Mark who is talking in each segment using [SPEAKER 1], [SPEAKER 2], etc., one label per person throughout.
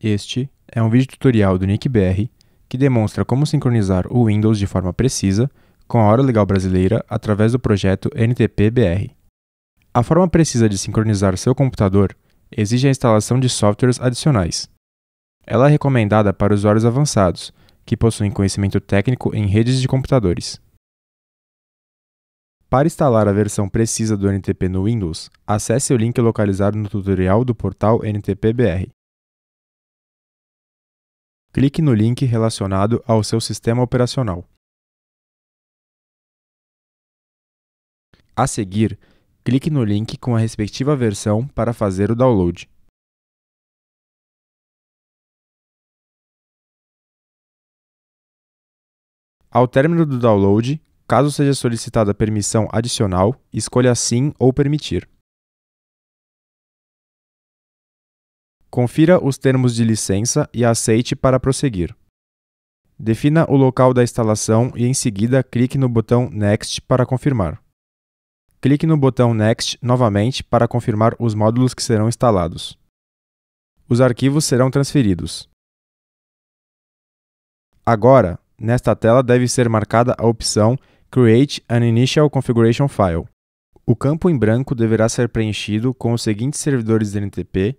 [SPEAKER 1] Este é um vídeo tutorial do NickBR que demonstra como sincronizar o Windows de forma precisa com a Hora Legal Brasileira através do projeto NTP-BR. A forma precisa de sincronizar seu computador exige a instalação de softwares adicionais. Ela é recomendada para usuários avançados, que possuem conhecimento técnico em redes de computadores. Para instalar a versão precisa do NTP no Windows, acesse o link localizado no tutorial do portal NTP-BR clique no link relacionado ao seu sistema operacional.
[SPEAKER 2] A seguir, clique no link com a respectiva versão para fazer o download.
[SPEAKER 1] Ao término do download, caso seja solicitada permissão adicional, escolha Sim ou Permitir. Confira os termos de licença e aceite para prosseguir. Defina o local da instalação e, em seguida, clique no botão Next para confirmar. Clique no botão Next novamente para confirmar os módulos que serão instalados. Os arquivos serão transferidos. Agora, nesta tela deve ser marcada a opção Create an Initial Configuration File. O campo em branco deverá ser preenchido com os seguintes servidores NTP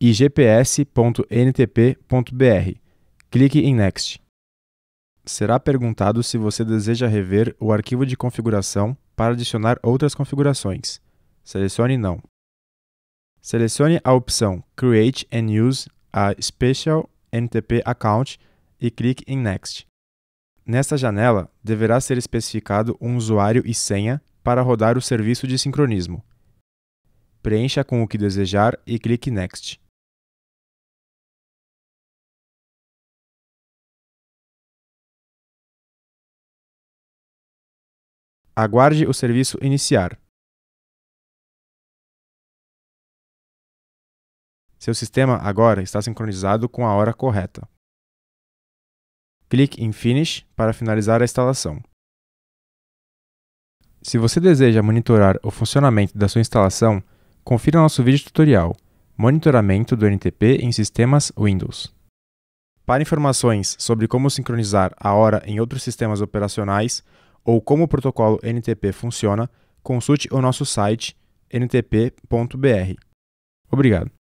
[SPEAKER 1] e gps.ntp.br. Clique em Next. Será perguntado se você deseja rever o arquivo de configuração para adicionar outras configurações. Selecione Não. Selecione a opção Create and Use a Special NTP Account e clique em Next. Nesta janela, deverá ser especificado um usuário e senha para rodar o serviço de sincronismo. Preencha com o que desejar e clique Next.
[SPEAKER 2] Aguarde o serviço iniciar. Seu sistema agora está sincronizado com a hora correta.
[SPEAKER 1] Clique em Finish para finalizar a instalação. Se você deseja monitorar o funcionamento da sua instalação, confira nosso vídeo tutorial Monitoramento do NTP em sistemas Windows. Para informações sobre como sincronizar a hora em outros sistemas operacionais, ou como o protocolo NTP funciona, consulte o nosso site ntp.br.
[SPEAKER 2] Obrigado.